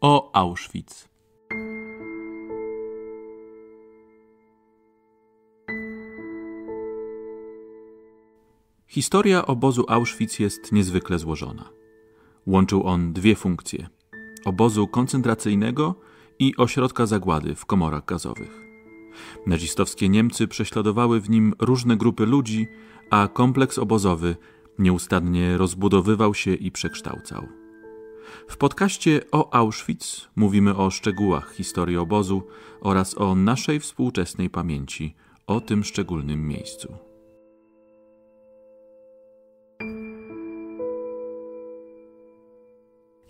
o Auschwitz. Historia obozu Auschwitz jest niezwykle złożona. Łączył on dwie funkcje: obozu koncentracyjnego i ośrodka zagłady w komorach gazowych. Nazistowskie Niemcy prześladowały w nim różne grupy ludzi, a kompleks obozowy nieustannie rozbudowywał się i przekształcał. W podcaście o Auschwitz mówimy o szczegółach historii obozu oraz o naszej współczesnej pamięci o tym szczególnym miejscu.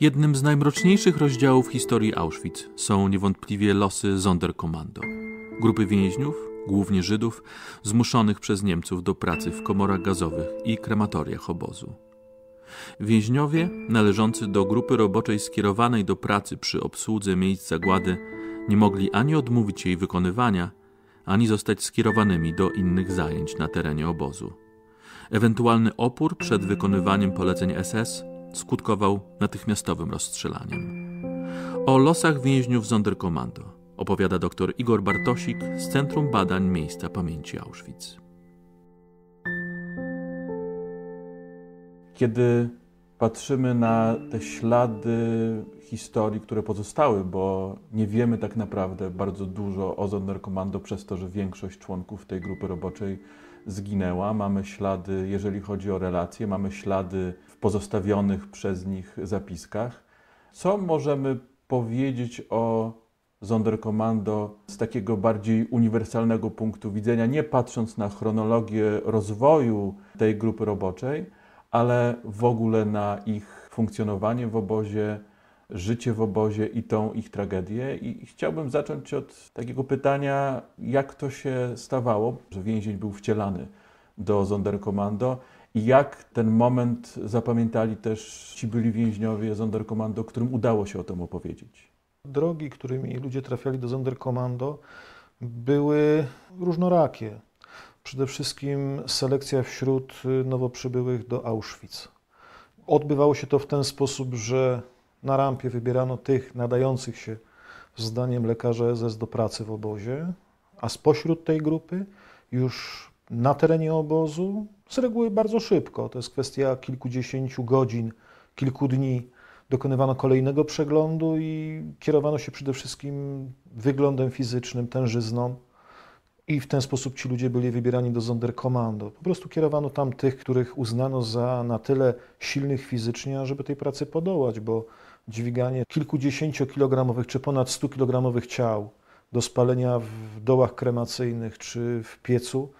Jednym z najmroczniejszych rozdziałów historii Auschwitz są niewątpliwie losy Sonderkommando, grupy więźniów, głównie Żydów, zmuszonych przez Niemców do pracy w komorach gazowych i krematoriach obozu. Więźniowie, należący do grupy roboczej skierowanej do pracy przy obsłudze miejsc zagłady, nie mogli ani odmówić jej wykonywania, ani zostać skierowanymi do innych zajęć na terenie obozu. Ewentualny opór przed wykonywaniem poleceń SS skutkował natychmiastowym rozstrzelaniem. O losach więźniów Zonderkommando opowiada dr Igor Bartosik z Centrum Badań Miejsca Pamięci Auschwitz. kiedy patrzymy na te ślady historii, które pozostały, bo nie wiemy tak naprawdę bardzo dużo o Sonderkommando przez to, że większość członków tej grupy roboczej zginęła. Mamy ślady, jeżeli chodzi o relacje, mamy ślady w pozostawionych przez nich zapiskach. Co możemy powiedzieć o Sonderkommando z takiego bardziej uniwersalnego punktu widzenia, nie patrząc na chronologię rozwoju tej grupy roboczej, ale w ogóle na ich funkcjonowanie w obozie, życie w obozie i tą ich tragedię. I chciałbym zacząć od takiego pytania, jak to się stawało, że więzień był wcielany do Sonderkommando i jak ten moment zapamiętali też ci byli więźniowie Sonderkommando, którym udało się o tym opowiedzieć? Drogi, którymi ludzie trafiali do Sonderkommando były różnorakie. Przede wszystkim selekcja wśród y, nowo przybyłych do Auschwitz. Odbywało się to w ten sposób, że na rampie wybierano tych nadających się, zdaniem lekarza SS, do pracy w obozie, a spośród tej grupy już na terenie obozu, z reguły bardzo szybko, to jest kwestia kilkudziesięciu godzin, kilku dni, dokonywano kolejnego przeglądu i kierowano się przede wszystkim wyglądem fizycznym, tężyzną. I w ten sposób ci ludzie byli wybierani do Sonderkommando. Po prostu kierowano tam tych, których uznano za na tyle silnych fizycznie, żeby tej pracy podołać, bo dźwiganie kilkudziesięciokilogramowych czy ponad stu kilogramowych ciał do spalenia w dołach kremacyjnych czy w piecu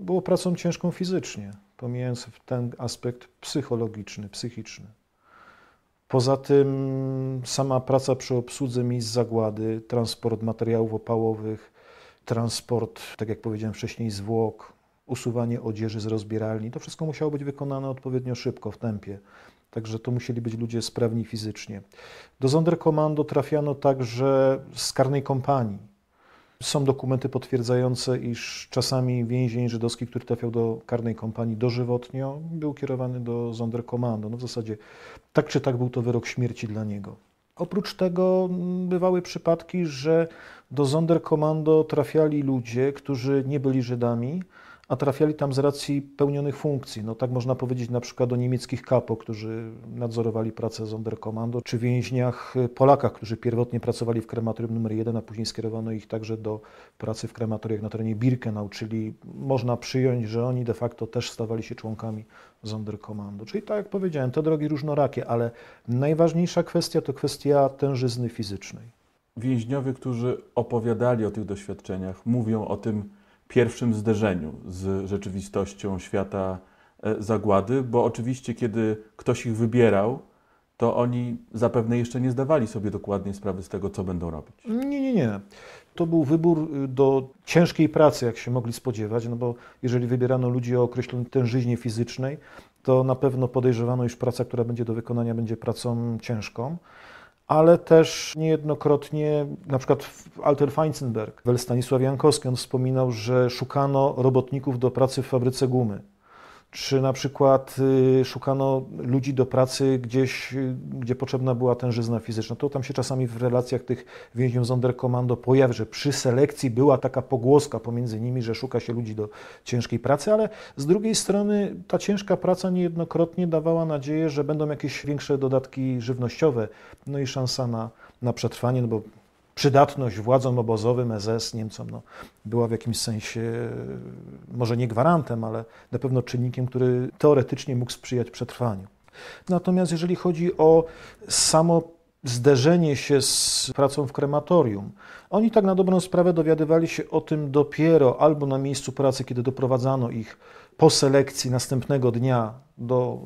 było pracą ciężką fizycznie, pomijając ten aspekt psychologiczny, psychiczny. Poza tym sama praca przy obsłudze miejsc zagłady, transport materiałów opałowych, transport, tak jak powiedziałem wcześniej, zwłok, usuwanie odzieży z rozbieralni. To wszystko musiało być wykonane odpowiednio szybko, w tempie. Także to musieli być ludzie sprawni fizycznie. Do Sonderkommando trafiano także z karnej kompanii. Są dokumenty potwierdzające, iż czasami więzień żydowski, który trafiał do karnej kompanii dożywotnio, był kierowany do Sonderkommando. No w zasadzie tak czy tak był to wyrok śmierci dla niego. Oprócz tego mm, bywały przypadki, że do Sonderkommando trafiali ludzie, którzy nie byli Żydami, a trafiali tam z racji pełnionych funkcji. No tak można powiedzieć na przykład o niemieckich kapo, którzy nadzorowali pracę Sonderkommando, czy więźniach y, Polakach, którzy pierwotnie pracowali w krematorium nr 1, a później skierowano ich także do pracy w krematoriach na terenie Birkenau, czyli można przyjąć, że oni de facto też stawali się członkami Sonderkommando. Czyli tak jak powiedziałem, te drogi różnorakie, ale najważniejsza kwestia to kwestia tężyzny fizycznej. Więźniowie, którzy opowiadali o tych doświadczeniach, mówią o tym, pierwszym zderzeniu z rzeczywistością świata e, zagłady, bo oczywiście, kiedy ktoś ich wybierał, to oni zapewne jeszcze nie zdawali sobie dokładnie sprawy z tego, co będą robić. Nie, nie, nie. To był wybór y, do ciężkiej pracy, jak się mogli spodziewać, no bo jeżeli wybierano ludzi o określonej tężyźnie fizycznej, to na pewno podejrzewano, iż praca, która będzie do wykonania, będzie pracą ciężką ale też niejednokrotnie, na przykład Alter Feinzenberg, Wel Stanisław Jankowski, on wspominał, że szukano robotników do pracy w fabryce gumy czy na przykład y, szukano ludzi do pracy gdzieś, y, gdzie potrzebna była tężyzna fizyczna. To tam się czasami w relacjach tych więźniów Sonderkommando pojawia, że przy selekcji była taka pogłoska pomiędzy nimi, że szuka się ludzi do ciężkiej pracy, ale z drugiej strony ta ciężka praca niejednokrotnie dawała nadzieję, że będą jakieś większe dodatki żywnościowe, no i szansa na, na przetrwanie, no bo przydatność władzom obozowym SS Niemcom no, była w jakimś sensie e, może nie gwarantem, ale na pewno czynnikiem, który teoretycznie mógł sprzyjać przetrwaniu. Natomiast jeżeli chodzi o samo zderzenie się z pracą w krematorium. Oni tak na dobrą sprawę dowiadywali się o tym dopiero albo na miejscu pracy, kiedy doprowadzano ich po selekcji następnego dnia do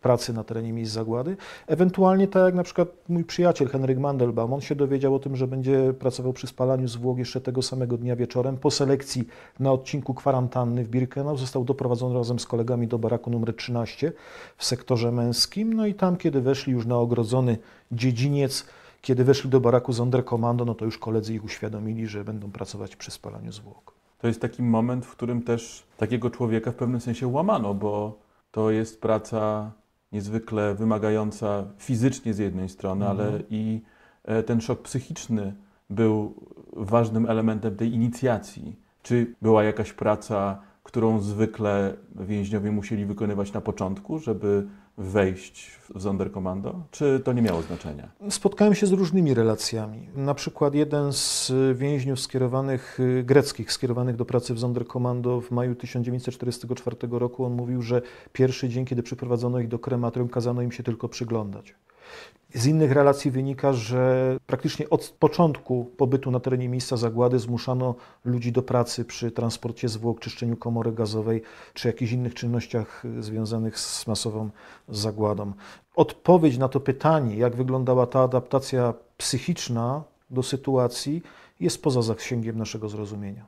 pracy na terenie miejsc zagłady. Ewentualnie tak jak na przykład mój przyjaciel Henryk Mandelbaum, on się dowiedział o tym, że będzie pracował przy spalaniu zwłok jeszcze tego samego dnia wieczorem. Po selekcji na odcinku kwarantanny w Birkenau został doprowadzony razem z kolegami do baraku numer 13 w sektorze męskim. No i tam, kiedy weszli już na ogrodzony dziedziniec, kiedy weszli do baraku Komando, no to już koledzy ich uświadomili, że będą pracować przy spalaniu zwłok. To jest taki moment, w którym też takiego człowieka w pewnym sensie łamano, bo to jest praca niezwykle wymagająca fizycznie z jednej strony, mhm. ale i e, ten szok psychiczny był ważnym elementem tej inicjacji. Czy była jakaś praca, którą zwykle więźniowie musieli wykonywać na początku, żeby wejść w Sonderkommando? Czy to nie miało znaczenia? Spotkałem się z różnymi relacjami. Na przykład jeden z więźniów skierowanych, y, greckich, skierowanych do pracy w Sonderkommando w maju 1944 roku, on mówił, że pierwszy dzień, kiedy przyprowadzono ich do krematorium, kazano im się tylko przyglądać. Z innych relacji wynika, że praktycznie od początku pobytu na terenie miejsca zagłady zmuszano ludzi do pracy przy transporcie zwłok, czyszczeniu komory gazowej czy jakichś innych czynnościach związanych z masową zagładą. Odpowiedź na to pytanie, jak wyglądała ta adaptacja psychiczna do sytuacji, jest poza zasięgiem naszego zrozumienia.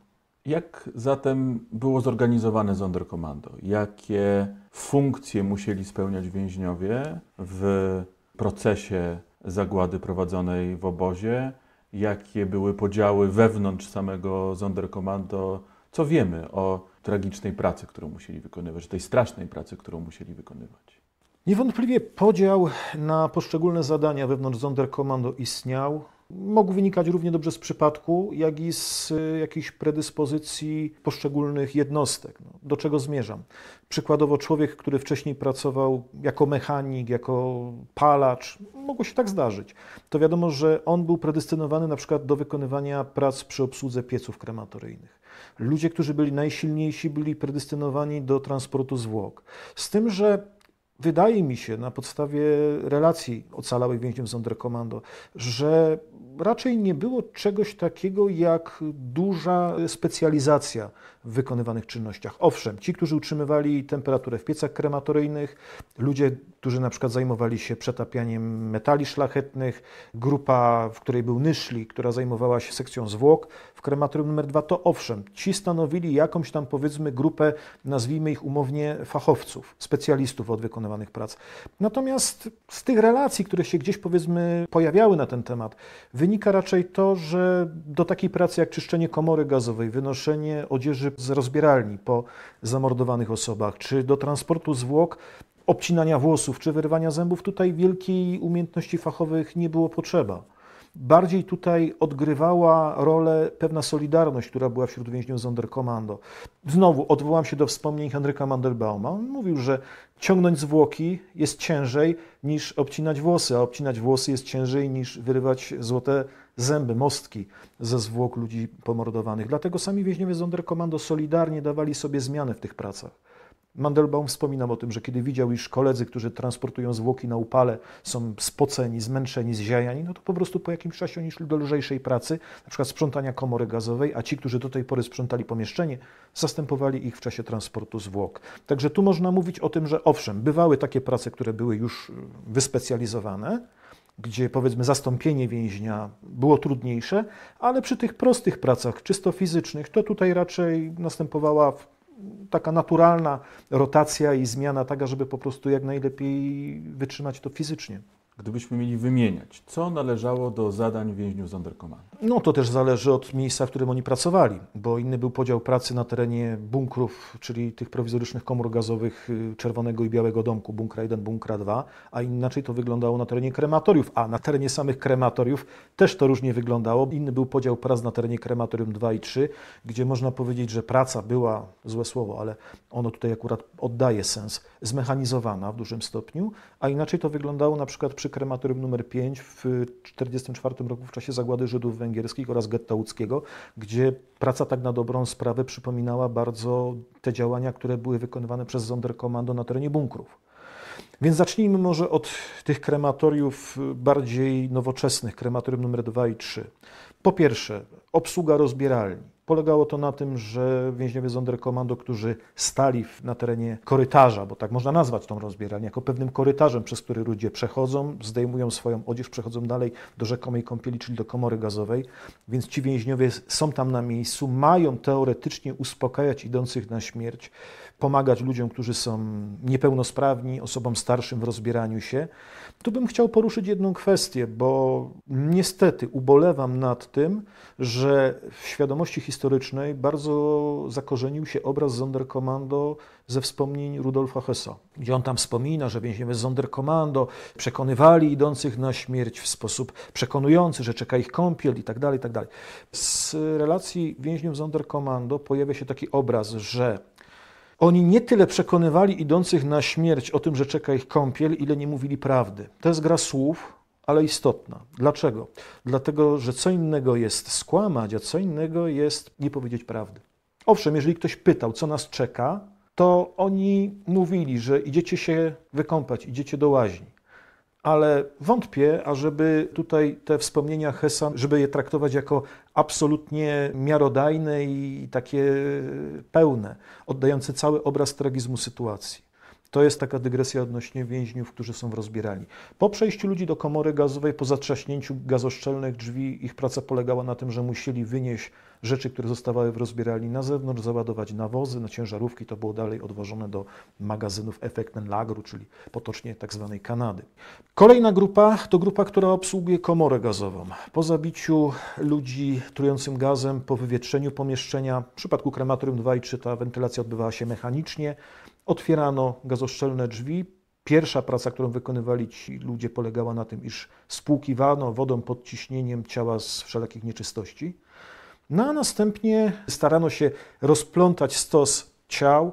Jak zatem było zorganizowane Zonderkommando? Jakie funkcje musieli spełniać więźniowie w procesie zagłady prowadzonej w obozie, jakie były podziały wewnątrz samego Sonderkommando, co wiemy o tragicznej pracy, którą musieli wykonywać, tej strasznej pracy, którą musieli wykonywać. Niewątpliwie podział na poszczególne zadania wewnątrz Sonderkommando istniał. Mogą wynikać równie dobrze z przypadku, jak i z y, jakichś predyspozycji poszczególnych jednostek. No. do czego zmierzam? Przykładowo człowiek, który wcześniej pracował jako mechanik, jako palacz, mogło się tak zdarzyć. To wiadomo, że on był predestynowany na przykład do wykonywania prac przy obsłudze pieców krematoryjnych. Ludzie, którzy byli najsilniejsi, byli predestynowani do transportu zwłok. Z tym, że Wydaje mi się, na podstawie relacji ocalałych więźniów Sonderkommando, że raczej nie było czegoś takiego jak duża specjalizacja w wykonywanych czynnościach. Owszem, ci, którzy utrzymywali temperaturę w piecach krematoryjnych, ludzie, którzy na przykład zajmowali się przetapianiem metali szlachetnych, grupa, w której był Nyszli, która zajmowała się sekcją zwłok w krematorium numer dwa, to owszem, ci stanowili jakąś tam powiedzmy grupę, nazwijmy ich umownie fachowców, specjalistów od wykonywanych prac. Natomiast z tych relacji, które się gdzieś powiedzmy pojawiały na ten temat, wy wynika raczej to, że do takiej pracy jak czyszczenie komory gazowej, wynoszenie odzieży z rozbieralni po zamordowanych osobach, czy do transportu zwłok, obcinania włosów, czy wyrywania zębów, tutaj wielkiej umiejętności fachowych nie było potrzeba. Bardziej tutaj odgrywała rolę pewna solidarność, która była wśród więźniów Sonderkommando. Znowu odwołam się do wspomnień Henryka Mandelbauma. On mówił, że ciągnąć zwłoki jest ciężej niż obcinać włosy, a obcinać włosy jest ciężej niż wyrywać złote zęby, mostki ze zwłok ludzi pomordowanych. Dlatego sami więźniowie Sonderkommando solidarnie dawali sobie zmianę w tych pracach. Mandelbaum wspominał o tym, że kiedy widział, iż koledzy, którzy transportują zwłoki na upale, są spoceni, zmęczeni, zziajani, no to po prostu po jakimś czasie oni szli do lżejszej pracy, na przykład sprzątania komory gazowej, a ci, którzy do tej pory sprzątali pomieszczenie, zastępowali ich w czasie transportu zwłok. Także tu można mówić o tym, że owszem, bywały takie prace, które były już y, wyspecjalizowane, gdzie powiedzmy zastąpienie więźnia było trudniejsze, ale przy tych prostych pracach, czysto fizycznych, to tutaj raczej następowała taka naturalna rotacja i zmiana taka, żeby po prostu jak najlepiej wytrzymać to fizycznie. Gdybyśmy mieli wymieniać, co należało do zadań więźniów Sonderkommando? No to też zależy od miejsca, w którym oni pracowali, bo inny był podział pracy na terenie bunkrów, czyli tych prowizorycznych komór gazowych y, Czerwonego i Białego Domku, bunkra 1, bunkra 2, a inaczej to wyglądało na terenie krematoriów, a na terenie samych krematoriów też to różnie wyglądało. Inny był podział prac na terenie krematorium 2 i 3, gdzie można powiedzieć, że praca była, złe słowo, ale ono tutaj akurat oddaje sens, zmechanizowana w dużym stopniu, a inaczej to wyglądało na przykład przy krematorium numer 5 w 1944 roku w czasie zagłady Żydów węgierskich oraz getta łódzkiego, gdzie praca tak na dobrą sprawę przypominała bardzo te działania, które były wykonywane przez Sonderkommando na terenie bunkrów. Więc zacznijmy może od tych krematoriów bardziej nowoczesnych, krematorium numer 2 i 3. Po pierwsze, obsługa rozbieralni. Polegało to na tym, że więźniowie Sonderkommando, którzy stali na terenie korytarza, bo tak można nazwać tą rozbieralnię, jako pewnym korytarzem, przez który ludzie przechodzą, zdejmują swoją odzież, przechodzą dalej do rzekomej kąpieli, czyli do komory gazowej, więc ci więźniowie są tam na miejscu, mają teoretycznie uspokajać idących na śmierć pomagać ludziom, którzy są niepełnosprawni, osobom starszym w rozbieraniu się. Tu bym chciał poruszyć jedną kwestię, bo niestety ubolewam nad tym, że w świadomości historycznej bardzo zakorzenił się obraz Zonderkommando ze wspomnień Rudolfa Hessa, gdzie on tam wspomina, że więźniowie Zonderkommando przekonywali idących na śmierć w sposób przekonujący, że czeka ich kąpiel i tak dalej. Tak z relacji więźniów Zonderkommando pojawia się taki obraz, że oni nie tyle przekonywali idących na śmierć o tym, że czeka ich kąpiel, ile nie mówili prawdy. To jest gra słów, ale istotna. Dlaczego? Dlatego, że co innego jest skłamać, a co innego jest nie powiedzieć prawdy. Owszem, jeżeli ktoś pytał, co nas czeka, to oni mówili, że idziecie się wykąpać, idziecie do łaźni ale wątpię, ażeby tutaj te wspomnienia Hesa, żeby je traktować jako absolutnie miarodajne i takie e, pełne, oddające cały obraz tragizmu sytuacji. To jest taka dygresja odnośnie więźniów, którzy są w rozbieralni. Po przejściu ludzi do komory gazowej, po zatrzaśnięciu gazoszczelnych drzwi, ich praca polegała na tym, że musieli wynieść rzeczy, które zostawały w rozbieralni na zewnątrz, załadować nawozy, na ciężarówki. To było dalej odwożone do magazynów lagru, czyli potocznie tzw. Tak Kanady. Kolejna grupa to grupa, która obsługuje komorę gazową. Po zabiciu ludzi trującym gazem, po wywietrzeniu pomieszczenia, w przypadku krematorium 2 i 3 ta wentylacja odbywała się mechanicznie, Otwierano gazoszczelne drzwi. Pierwsza praca, którą wykonywali ci ludzie, polegała na tym, iż spłukiwano wodą pod ciśnieniem ciała z wszelakich nieczystości. No a następnie starano się rozplątać stos ciał,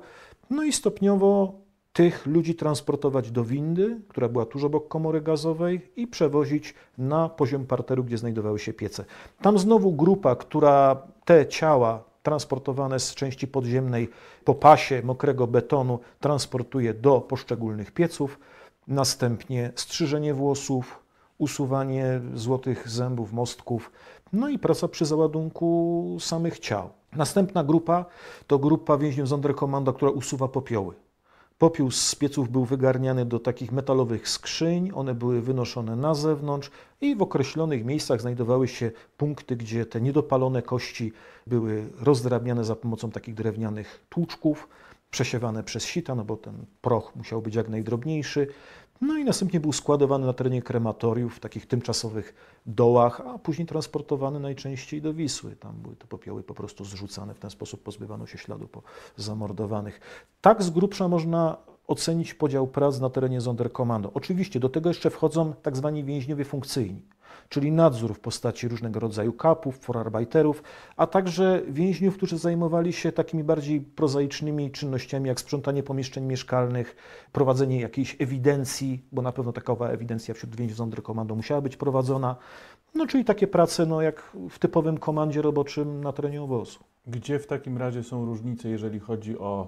no i stopniowo tych ludzi transportować do windy, która była tuż obok komory gazowej i przewozić na poziom parteru, gdzie znajdowały się piece. Tam znowu grupa, która te ciała transportowane z części podziemnej po pasie mokrego betonu transportuje do poszczególnych pieców, następnie strzyżenie włosów, usuwanie złotych zębów, mostków, no i praca przy załadunku samych ciał. Następna grupa to grupa więźniów z Sonderkommando, która usuwa popioły. Popiół z pieców był wygarniany do takich metalowych skrzyń, one były wynoszone na zewnątrz i w określonych miejscach znajdowały się punkty, gdzie te niedopalone kości były rozdrabniane za pomocą takich drewnianych tłuczków, przesiewane przez sita, no bo ten proch musiał być jak najdrobniejszy. No i następnie był składowany na terenie krematoriów w takich tymczasowych dołach, a później transportowany najczęściej do Wisły. Tam były te popioły po prostu zrzucane, w ten sposób pozbywano się śladu po zamordowanych. Tak z grubsza można ocenić podział prac na terenie Zonderkommando. Oczywiście do tego jeszcze wchodzą tak zwani więźniowie funkcyjni czyli nadzór w postaci różnego rodzaju kapów, forarbeiterów, a także więźniów, którzy zajmowali się takimi bardziej prozaicznymi czynnościami, jak sprzątanie pomieszczeń mieszkalnych, prowadzenie jakiejś ewidencji, bo na pewno takowa ewidencja wśród więźniów komando musiała być prowadzona, no czyli takie prace no, jak w typowym komandzie roboczym na terenie obozu. Gdzie w takim razie są różnice, jeżeli chodzi o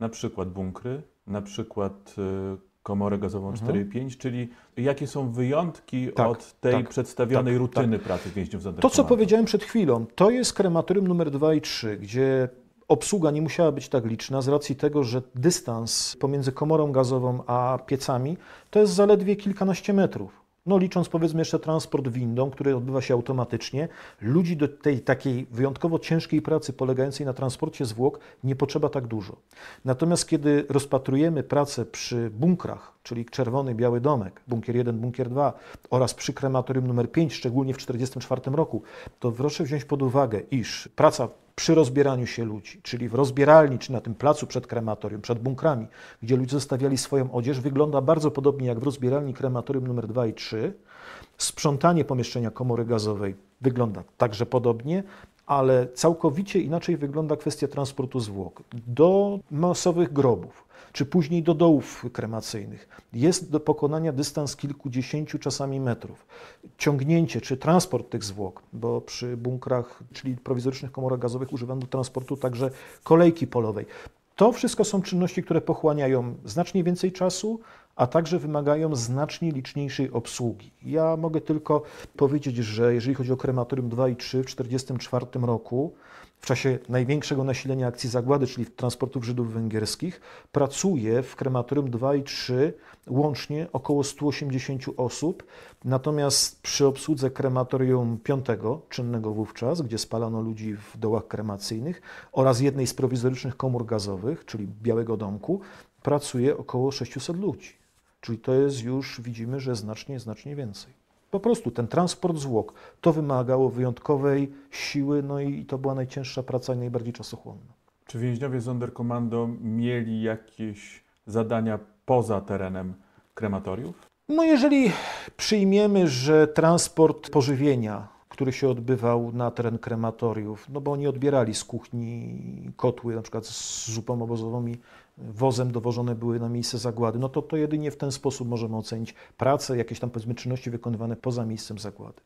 na przykład bunkry, na przykład y, komorę gazową mhm. 5, czyli jakie są wyjątki tak, od tej tak, przedstawionej tak, tak. rutyny pracy więźniów zadeportowanych? To, co powiedziałem przed chwilą, to jest krematorium numer 2 i 3, gdzie obsługa nie musiała być tak liczna z racji tego, że dystans pomiędzy komorą gazową a piecami to jest zaledwie kilkanaście metrów no licząc powiedzmy jeszcze transport windą, który odbywa się automatycznie, ludzi do tej takiej wyjątkowo ciężkiej pracy polegającej na transporcie zwłok nie potrzeba tak dużo. Natomiast kiedy rozpatrujemy pracę przy bunkrach, czyli czerwony, biały domek, bunkier 1, bunkier 2 oraz przy krematorium numer 5, szczególnie w 1944 roku, to proszę wziąć pod uwagę, iż praca przy rozbieraniu się ludzi, czyli w rozbieralni, czy na tym placu przed krematorium, przed bunkrami, gdzie ludzie zostawiali swoją odzież, wygląda bardzo podobnie jak w rozbieralni krematorium numer 2 i 3. Sprzątanie pomieszczenia komory gazowej wygląda także podobnie, ale całkowicie inaczej wygląda kwestia transportu zwłok do masowych grobów czy później do dołów kremacyjnych. Jest do pokonania dystans kilkudziesięciu, czasami metrów. Ciągnięcie czy transport tych zwłok, bo przy bunkrach, czyli prowizorycznych komorach gazowych używano do transportu także kolejki polowej. To wszystko są czynności, które pochłaniają znacznie więcej czasu, a także wymagają znacznie liczniejszej obsługi. Ja mogę tylko powiedzieć, że jeżeli chodzi o krematorium 2 i 3 w 1944 roku, w czasie największego nasilenia akcji zagłady, czyli transportów Żydów węgierskich, pracuje w krematorium 2 i 3 łącznie około 180 osób. Natomiast przy obsłudze krematorium 5, czynnego wówczas, gdzie spalano ludzi w dołach kremacyjnych oraz jednej z prowizorycznych komór gazowych, czyli Białego Domku, pracuje około 600 ludzi. Czyli to jest już, widzimy, że znacznie, znacznie więcej. Po prostu ten transport zwłok, to wymagało wyjątkowej siły, no i to była najcięższa praca i najbardziej czasochłonna. Czy więźniowie Sonderkommando mieli jakieś zadania poza terenem krematoriów? No jeżeli przyjmiemy, że transport pożywienia który się odbywał na teren krematoriów, no bo oni odbierali z kuchni kotły, na przykład z zupą obozową i wozem dowożone były na miejsce zagłady, no to, to jedynie w ten sposób możemy ocenić pracę, jakieś tam powiedzmy czynności wykonywane poza miejscem zagłady.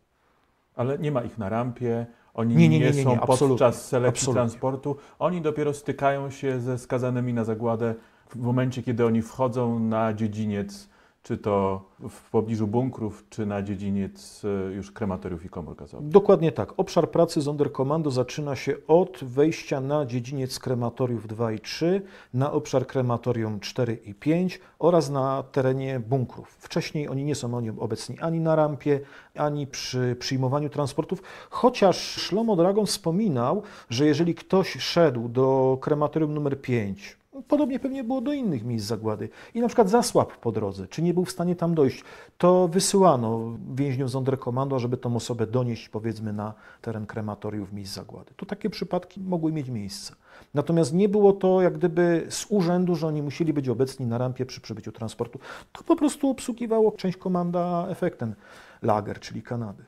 Ale nie ma ich na rampie, oni nie, nie, nie, nie są podczas selekcji absolutnie. transportu, oni dopiero stykają się ze skazanymi na zagładę w momencie, kiedy oni wchodzą na dziedziniec czy to w pobliżu bunkrów, czy na dziedziniec e, już krematoriów i komór gazowych? Dokładnie tak. Obszar pracy Zonderkommando zaczyna się od wejścia na dziedziniec krematoriów 2 i 3, na obszar krematorium 4 i 5 oraz na terenie bunkrów. Wcześniej oni nie są oni obecni ani na rampie, ani przy przyjmowaniu transportów, chociaż Szlomo Dragon wspominał, że jeżeli ktoś szedł do krematorium numer 5, Podobnie pewnie było do innych miejsc zagłady. I na przykład zasłabł po drodze, czy nie był w stanie tam dojść. To wysyłano więźniów Komando, żeby tą osobę donieść powiedzmy na teren krematoriów miejsc zagłady. To takie przypadki mogły mieć miejsce. Natomiast nie było to jak gdyby z urzędu, że oni musieli być obecni na rampie przy przybyciu transportu. To po prostu obsługiwało część komanda efektem lager, czyli Kanady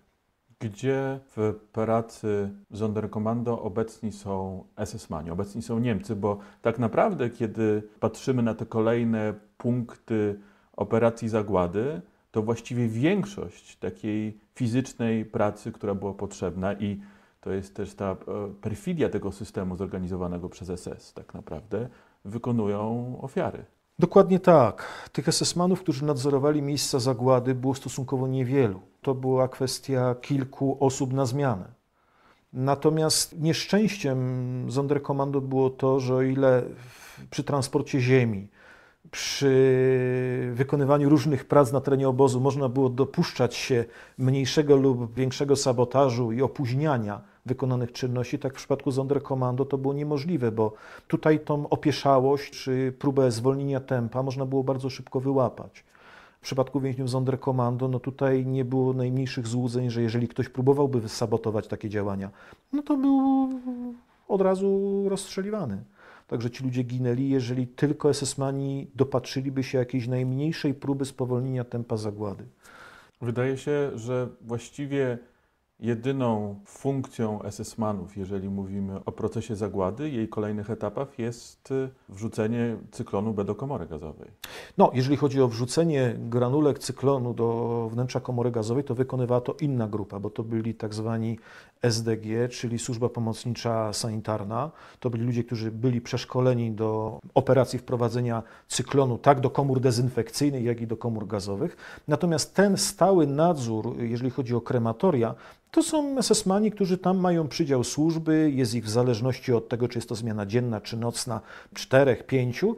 gdzie w pracy Sonderkommando obecni są SS-mani, obecni są Niemcy, bo tak naprawdę, kiedy patrzymy na te kolejne punkty operacji zagłady, to właściwie większość takiej fizycznej pracy, która była potrzebna i to jest też ta e, perfidia tego systemu zorganizowanego przez SS tak naprawdę, wykonują ofiary. Dokładnie tak. Tych esesmanów, którzy nadzorowali miejsca zagłady, było stosunkowo niewielu. To była kwestia kilku osób na zmianę. Natomiast nieszczęściem Sonderkommando było to, że o ile przy transporcie ziemi, przy wykonywaniu różnych prac na terenie obozu można było dopuszczać się mniejszego lub większego sabotażu i opóźniania, wykonanych czynności, tak w przypadku Sonderkommando to było niemożliwe, bo tutaj tą opieszałość czy próbę zwolnienia tempa można było bardzo szybko wyłapać. W przypadku więźniów Sonderkommando, no tutaj nie było najmniejszych złudzeń, że jeżeli ktoś próbowałby sabotować takie działania, no to był od razu rozstrzeliwany. Także ci ludzie ginęli, jeżeli tylko SS-mani dopatrzyliby się jakiejś najmniejszej próby spowolnienia tempa zagłady. Wydaje się, że właściwie Jedyną funkcją SS-manów, jeżeli mówimy o procesie zagłady, jej kolejnych etapach jest y, wrzucenie cyklonu B do komory gazowej. No, jeżeli chodzi o wrzucenie granulek cyklonu do wnętrza komory gazowej, to wykonywała to inna grupa, bo to byli tak zwani SDG, czyli Służba Pomocnicza Sanitarna. To byli ludzie, którzy byli przeszkoleni do operacji wprowadzenia cyklonu tak do komór dezynfekcyjnych, jak i do komór gazowych. Natomiast ten stały nadzór, jeżeli chodzi o krematoria, to są esesmani, którzy tam mają przydział służby, jest ich w zależności od tego, czy jest to zmiana dzienna czy nocna, czterech, pięciu,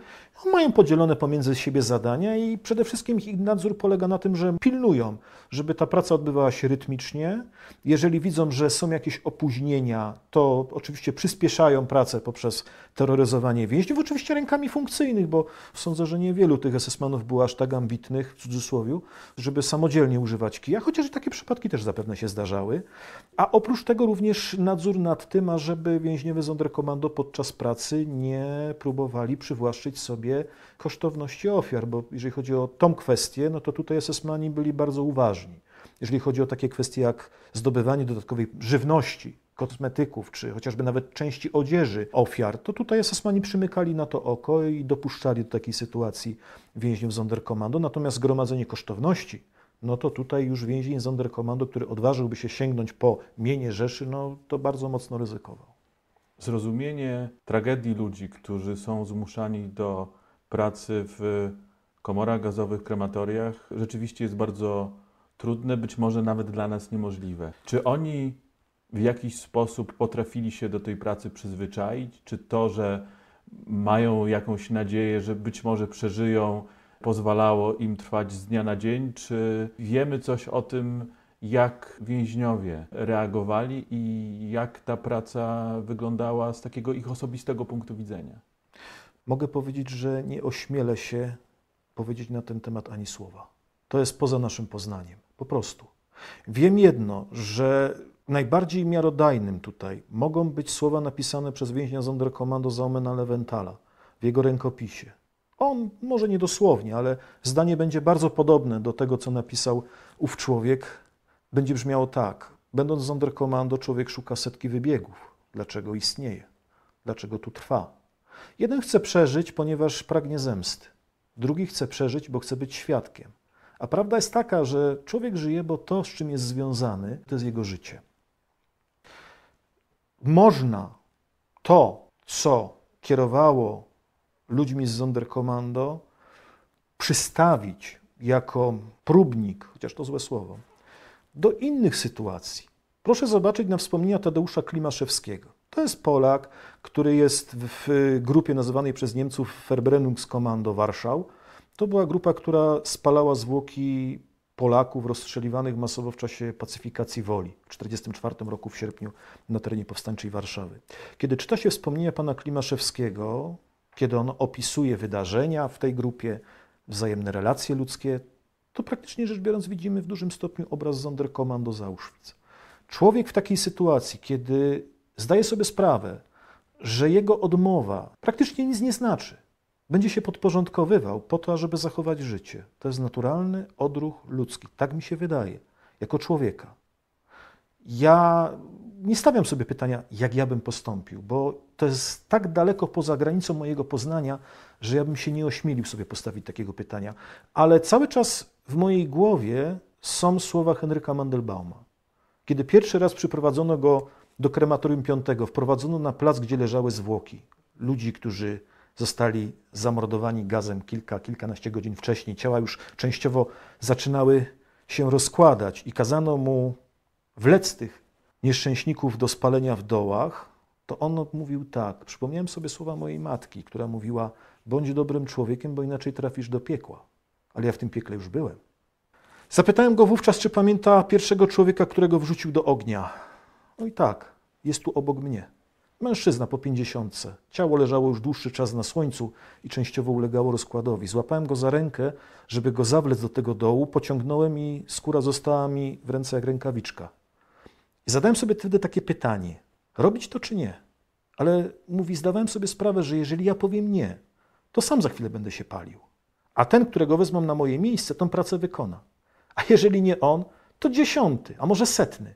mają podzielone pomiędzy siebie zadania i przede wszystkim ich nadzór polega na tym, że pilnują, żeby ta praca odbywała się rytmicznie. Jeżeli widzą, że są jakieś opóźnienia, to oczywiście przyspieszają pracę poprzez terroryzowanie więźniów, oczywiście rękami funkcyjnych, bo sądzę, że niewielu tych esesmanów było aż tak ambitnych, w cudzysłowie, żeby samodzielnie używać kija, chociaż takie przypadki też zapewne się zdarzały. A oprócz tego również nadzór nad tym, ażeby więźniowie z Komando podczas pracy nie próbowali przywłaszczyć sobie sobie kosztowności ofiar, bo jeżeli chodzi o tą kwestię, no to tutaj esesmani byli bardzo uważni. Jeżeli chodzi o takie kwestie jak zdobywanie dodatkowej żywności, kosmetyków, czy chociażby nawet części odzieży ofiar, to tutaj esesmani przymykali na to oko i dopuszczali do takiej sytuacji więźniów Sonderkommando. Natomiast gromadzenie kosztowności, no to tutaj już więzień Sonderkommando, który odważyłby się sięgnąć po mienie Rzeszy, no to bardzo mocno ryzykował zrozumienie tragedii ludzi, którzy są zmuszani do pracy w komorach gazowych, krematoriach, rzeczywiście jest bardzo trudne, być może nawet dla nas niemożliwe. Czy oni w jakiś sposób potrafili się do tej pracy przyzwyczaić? Czy to, że mają jakąś nadzieję, że być może przeżyją, pozwalało im trwać z dnia na dzień? Czy wiemy coś o tym, jak więźniowie reagowali i jak ta praca wyglądała z takiego ich osobistego punktu widzenia? Mogę powiedzieć, że nie ośmielę się powiedzieć na ten temat ani słowa. To jest poza naszym poznaniem, po prostu. Wiem jedno, że najbardziej miarodajnym tutaj mogą być słowa napisane przez więźnia Zonderkommando Zaumena Lewentala w jego rękopisie. On może niedosłownie, ale zdanie będzie bardzo podobne do tego, co napisał ów człowiek będzie brzmiało tak. Będąc zonderkomando, człowiek szuka setki wybiegów. Dlaczego istnieje? Dlaczego tu trwa? Jeden chce przeżyć, ponieważ pragnie zemsty. Drugi chce przeżyć, bo chce być świadkiem. A prawda jest taka, że człowiek żyje, bo to, z czym jest związany, to jest jego życie. Można to, co kierowało ludźmi z Zonderkommando, przystawić jako próbnik, chociaż to złe słowo, do innych sytuacji. Proszę zobaczyć na wspomnienia Tadeusza Klimaszewskiego. To jest Polak, który jest w grupie nazywanej przez Niemców Verbrennungskommando Warszał. To była grupa, która spalała zwłoki Polaków rozstrzeliwanych masowo w czasie pacyfikacji woli w 1944 roku w sierpniu na terenie powstańczej Warszawy. Kiedy czyta się wspomnienia pana Klimaszewskiego, kiedy on opisuje wydarzenia w tej grupie, wzajemne relacje ludzkie, to praktycznie rzecz biorąc widzimy w dużym stopniu obraz Sonderkommando z Auschwitz. Człowiek w takiej sytuacji, kiedy zdaje sobie sprawę, że jego odmowa praktycznie nic nie znaczy, będzie się podporządkowywał po to, żeby zachować życie. To jest naturalny odruch ludzki. Tak mi się wydaje, jako człowieka. Ja nie stawiam sobie pytania, jak ja bym postąpił, bo to jest tak daleko poza granicą mojego poznania, że ja bym się nie ośmielił sobie postawić takiego pytania. Ale cały czas w mojej głowie są słowa Henryka Mandelbauma. Kiedy pierwszy raz przyprowadzono go do krematorium V, wprowadzono na plac, gdzie leżały zwłoki ludzi, którzy zostali zamordowani gazem kilka, kilkanaście godzin wcześniej. Ciała już częściowo zaczynały się rozkładać i kazano mu wlec tych nieszczęśników do spalenia w dołach, to on mówił tak. Przypomniałem sobie słowa mojej matki, która mówiła: bądź dobrym człowiekiem, bo inaczej trafisz do piekła ale ja w tym piekle już byłem. Zapytałem go wówczas, czy pamięta pierwszego człowieka, którego wrzucił do ognia. No i tak, jest tu obok mnie. Mężczyzna po pięćdziesiątce. Ciało leżało już dłuższy czas na słońcu i częściowo ulegało rozkładowi. Złapałem go za rękę, żeby go zawlec do tego dołu, pociągnąłem i skóra została mi w ręce jak rękawiczka. I zadałem sobie wtedy takie pytanie: robić to czy nie? Ale mówi, zdawałem sobie sprawę, że jeżeli ja powiem nie, to sam za chwilę będę się palił a ten, którego wezmą na moje miejsce, tą pracę wykona. A jeżeli nie on, to dziesiąty, a może setny,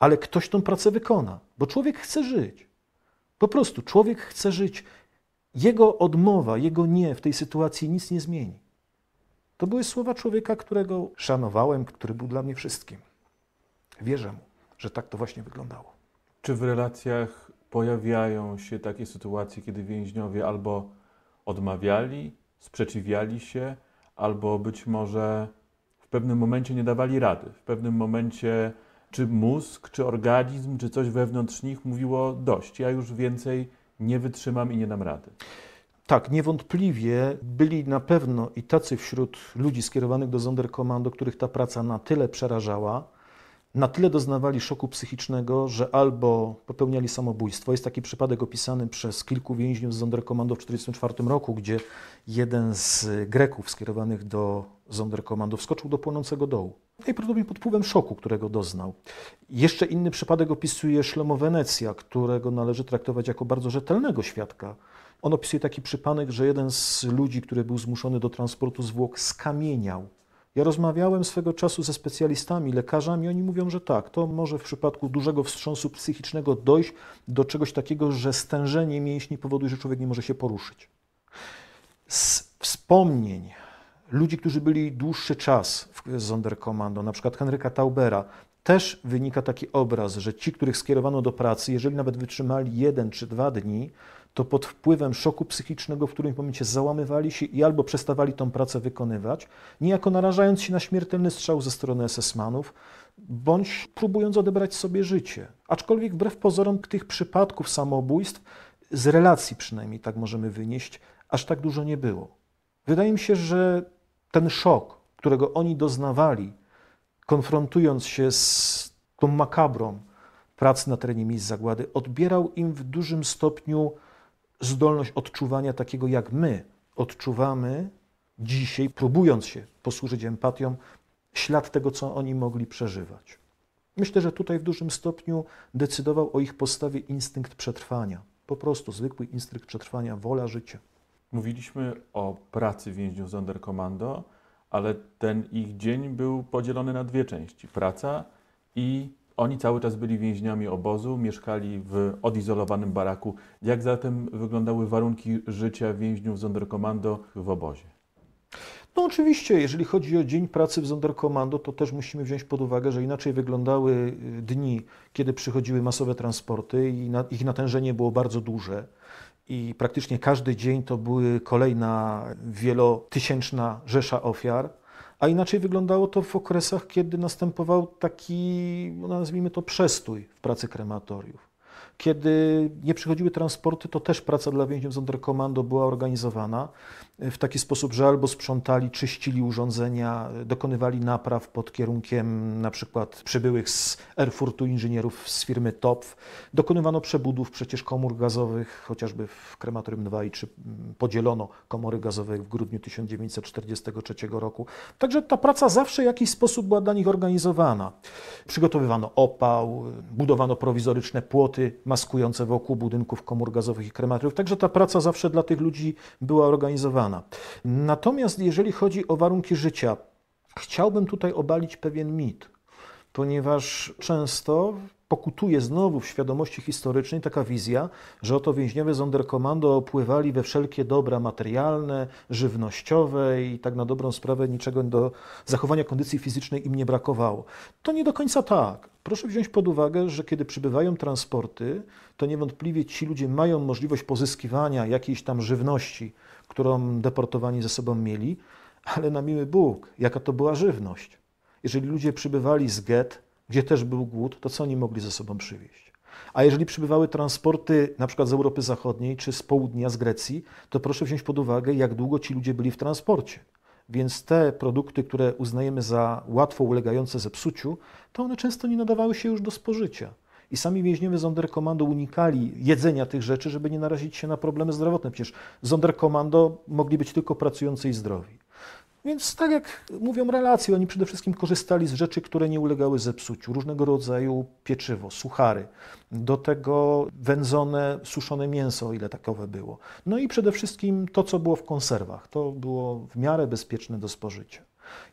ale ktoś tą pracę wykona, bo człowiek chce żyć. Po prostu człowiek chce żyć. Jego odmowa, jego nie w tej sytuacji nic nie zmieni. To były słowa człowieka, którego szanowałem, który był dla mnie wszystkim. Wierzę mu, że tak to właśnie wyglądało. Czy w relacjach pojawiają się takie sytuacje, kiedy więźniowie albo odmawiali sprzeciwiali się, albo być może w pewnym momencie nie dawali rady. W pewnym momencie czy mózg, czy organizm, czy coś wewnątrz nich mówiło dość, ja już więcej nie wytrzymam i nie dam rady. Tak, niewątpliwie byli na pewno i tacy wśród ludzi skierowanych do Sonderkommando, których ta praca na tyle przerażała, na tyle doznawali szoku psychicznego, że albo popełniali samobójstwo. Jest taki przypadek opisany przez kilku więźniów z Sonderkommando w 1944 roku, gdzie jeden z Greków skierowanych do Sonderkommando wskoczył do płonącego dołu. Najprawdopodobniej pod wpływem szoku, którego doznał. Jeszcze inny przypadek opisuje Szlomo Wenecja, którego należy traktować jako bardzo rzetelnego świadka. On opisuje taki przypadek, że jeden z ludzi, który był zmuszony do transportu zwłok, skamieniał ja rozmawiałem swego czasu ze specjalistami, lekarzami, oni mówią, że tak, to może w przypadku dużego wstrząsu psychicznego dojść do czegoś takiego, że stężenie mięśni powoduje, że człowiek nie może się poruszyć. Z wspomnień ludzi, którzy byli dłuższy czas w Zonderkommando, na przykład Henryka Taubera, też wynika taki obraz, że ci, których skierowano do pracy, jeżeli nawet wytrzymali jeden czy dwa dni, to pod wpływem szoku psychicznego, w którym momencie załamywali się i albo przestawali tą pracę wykonywać, niejako narażając się na śmiertelny strzał ze strony SS-manów, bądź próbując odebrać sobie życie. Aczkolwiek wbrew pozorom tych przypadków samobójstw, z relacji przynajmniej tak możemy wynieść, aż tak dużo nie było. Wydaje mi się, że ten szok, którego oni doznawali, konfrontując się z tą makabrą pracy na terenie miejsc zagłady, odbierał im w dużym stopniu zdolność odczuwania takiego, jak my odczuwamy dzisiaj, próbując się posłużyć empatią, ślad tego, co oni mogli przeżywać. Myślę, że tutaj w dużym stopniu decydował o ich postawie instynkt przetrwania. Po prostu zwykły instynkt przetrwania, wola życia. Mówiliśmy o pracy więźniów z Undercommando ale ten ich dzień był podzielony na dwie części: praca i oni cały czas byli więźniami obozu, mieszkali w odizolowanym baraku. Jak zatem wyglądały warunki życia więźniów Zonderkommando w obozie? No oczywiście, jeżeli chodzi o dzień pracy w Zonderkommando, to też musimy wziąć pod uwagę, że inaczej wyglądały e, dni, kiedy przychodziły masowe transporty i ich natężenie było bardzo duże i praktycznie każdy dzień to były kolejna wielotysięczna rzesza ofiar. A inaczej wyglądało to w okresach, kiedy następował taki, no nazwijmy to, przestój w pracy krematoriów. Kiedy nie przychodziły transporty, to też praca dla więźniów z Onderkomando była organizowana w taki sposób, że albo sprzątali, czyścili urządzenia, dokonywali napraw pod kierunkiem na przykład przybyłych z Erfurtu inżynierów z firmy TOPF. Dokonywano przebudów przecież komór gazowych, chociażby w Krematorium 2 i czy mm, podzielono komory gazowe w grudniu 1943 roku. Także ta praca zawsze w jakiś sposób była dla nich organizowana. Przygotowywano opał, budowano prowizoryczne płoty maskujące wokół budynków komór gazowych i krematoriów. Także ta praca zawsze dla tych ludzi była organizowana. Natomiast jeżeli chodzi o warunki życia, chciałbym tutaj obalić pewien mit, ponieważ często pokutuje znowu w świadomości historycznej taka wizja, że oto więźniowie Zonderkommando opływali we wszelkie dobra materialne, żywnościowe i tak na dobrą sprawę niczego do zachowania kondycji fizycznej im nie brakowało. To nie do końca tak. Proszę wziąć pod uwagę, że kiedy przybywają transporty, to niewątpliwie ci ludzie mają możliwość pozyskiwania jakiejś tam żywności którą deportowani ze sobą mieli, ale na miły Bóg, jaka to była żywność. Jeżeli ludzie przybywali z get, gdzie też był głód, to co oni mogli ze sobą przywieźć? A jeżeli przybywały transporty na przykład z Europy Zachodniej czy z południa, z Grecji, to proszę wziąć pod uwagę, jak długo ci ludzie byli w transporcie. Więc te produkty, które uznajemy za łatwo ulegające zepsuciu, to one często nie nadawały się już do spożycia i sami więźniowie Zonderkommando unikali jedzenia tych rzeczy, żeby nie narazić się na problemy zdrowotne. Przecież Zonderkommando mogli być tylko pracujący i zdrowi. Więc tak jak mówią relacje, oni przede wszystkim korzystali z rzeczy, które nie ulegały zepsuciu, różnego rodzaju pieczywo, suchary, do tego wędzone, suszone mięso, o ile takowe było. No i przede wszystkim to, co było w konserwach, to było w miarę bezpieczne do spożycia.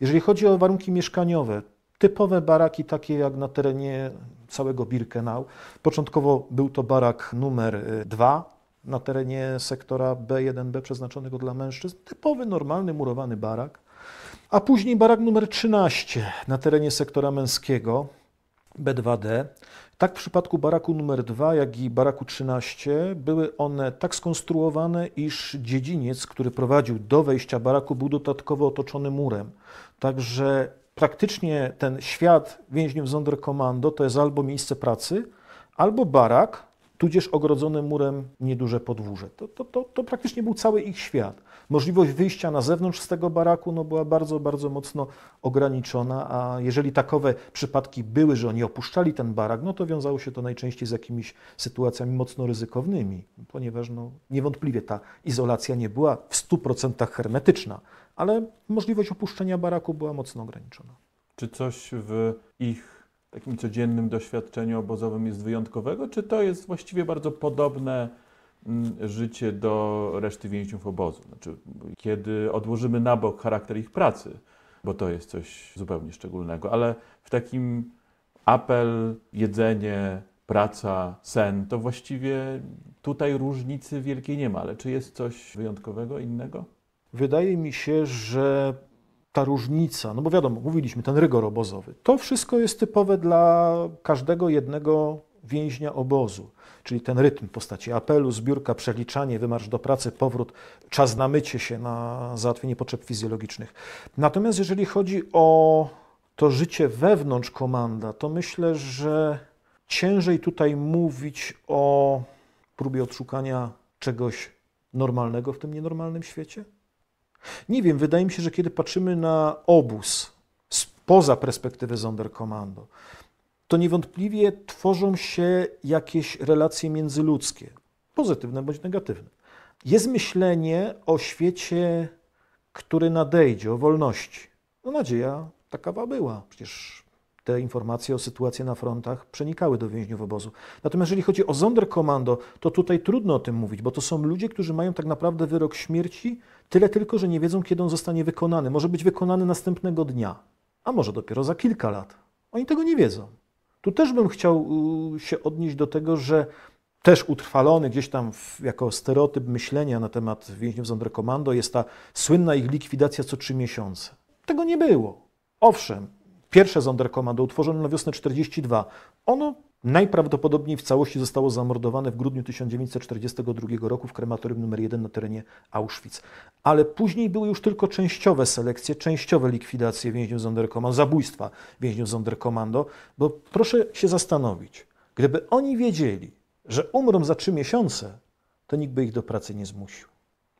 Jeżeli chodzi o warunki mieszkaniowe, typowe baraki, takie jak na terenie całego Birkenau. Początkowo był to barak numer 2 y, na terenie sektora B1B przeznaczonego dla mężczyzn. Typowy, normalny, murowany barak. A później barak numer 13 na terenie sektora męskiego B2D. Tak w przypadku baraku numer 2, jak i baraku 13 były one tak skonstruowane, iż dziedziniec, który prowadził do wejścia baraku, był dodatkowo otoczony murem. Także praktycznie ten świat więźniów Sonderkommando to jest albo miejsce pracy, albo barak, tudzież ogrodzone murem nieduże podwórze. To, to, to, to praktycznie był cały ich świat możliwość wyjścia na zewnątrz z tego baraku no, była bardzo, bardzo mocno ograniczona, a jeżeli takowe przypadki były, że oni opuszczali ten barak, no to wiązało się to najczęściej z jakimiś sytuacjami mocno ryzykownymi, ponieważ no, niewątpliwie ta izolacja nie była w 100% hermetyczna, ale możliwość opuszczenia baraku była mocno ograniczona. Czy coś w ich takim codziennym doświadczeniu obozowym jest wyjątkowego, czy to jest właściwie bardzo podobne Mm, życie do reszty więźniów obozu. Znaczy, kiedy odłożymy na bok charakter ich pracy, bo to jest coś zupełnie szczególnego, ale w takim apel, jedzenie, praca, sen, to właściwie tutaj różnicy wielkiej nie ma. Ale czy jest coś wyjątkowego, innego? Wydaje mi się, że ta różnica, no bo wiadomo, mówiliśmy, ten rygor obozowy, to wszystko jest typowe dla każdego jednego więźnia obozu, czyli ten rytm w postaci apelu, zbiórka, przeliczanie, wymarsz do pracy, powrót, czas na mycie się, na załatwienie potrzeb fizjologicznych. Natomiast jeżeli chodzi o to życie wewnątrz komanda, to myślę, że ciężej tutaj mówić o próbie odszukania czegoś normalnego w tym nienormalnym świecie. Nie wiem, wydaje mi się, że kiedy patrzymy na obóz spoza perspektywy Zonderkommando, to niewątpliwie tworzą się jakieś relacje międzyludzkie, pozytywne bądź negatywne. Jest myślenie o świecie, który nadejdzie, o wolności. No nadzieja takawa była, przecież te informacje o sytuacji na frontach przenikały do więźniów obozu. Natomiast jeżeli chodzi o Sonderkommando, to tutaj trudno o tym mówić, bo to są ludzie, którzy mają tak naprawdę wyrok śmierci, tyle tylko, że nie wiedzą, kiedy on zostanie wykonany. Może być wykonany następnego dnia, a może dopiero za kilka lat. Oni tego nie wiedzą. Tu też bym chciał y, się odnieść do tego, że też utrwalony gdzieś tam w, jako stereotyp myślenia na temat więźniów z Komando jest ta słynna ich likwidacja co trzy miesiące. Tego nie było. Owszem, pierwsze Sonderkommando utworzone na wiosnę 42. Ono najprawdopodobniej w całości zostało zamordowane w grudniu 1942 roku w krematorium nr 1 na terenie Auschwitz. Ale później były już tylko częściowe selekcje, częściowe likwidacje więźniów Sonderkommando, zabójstwa więźniów Sonderkommando, bo proszę się zastanowić, gdyby oni wiedzieli, że umrą za trzy miesiące, to nikt by ich do pracy nie zmusił.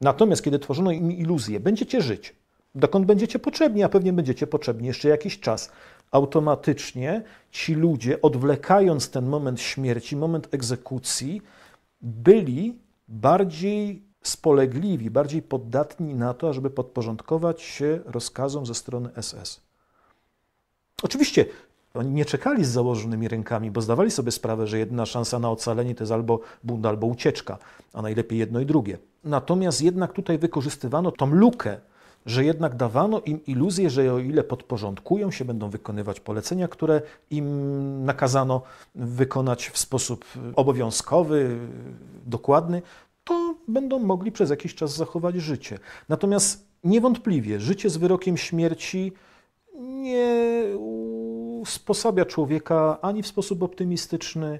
Natomiast kiedy tworzono im iluzję, będziecie żyć, dokąd będziecie potrzebni, a pewnie będziecie potrzebni jeszcze jakiś czas, automatycznie ci ludzie, odwlekając ten moment śmierci, moment egzekucji, byli bardziej spolegliwi, bardziej poddatni na to, ażeby podporządkować się rozkazom ze strony SS. Oczywiście oni nie czekali z założonymi rękami, bo zdawali sobie sprawę, że jedna szansa na ocalenie to jest albo bunt, albo ucieczka, a najlepiej jedno i drugie. Natomiast jednak tutaj wykorzystywano tą lukę że jednak dawano im iluzję, że o ile podporządkują się, będą wykonywać polecenia, które im nakazano wykonać w sposób obowiązkowy, dokładny, to będą mogli przez jakiś czas zachować życie. Natomiast niewątpliwie życie z wyrokiem śmierci nie usposabia człowieka ani w sposób optymistyczny,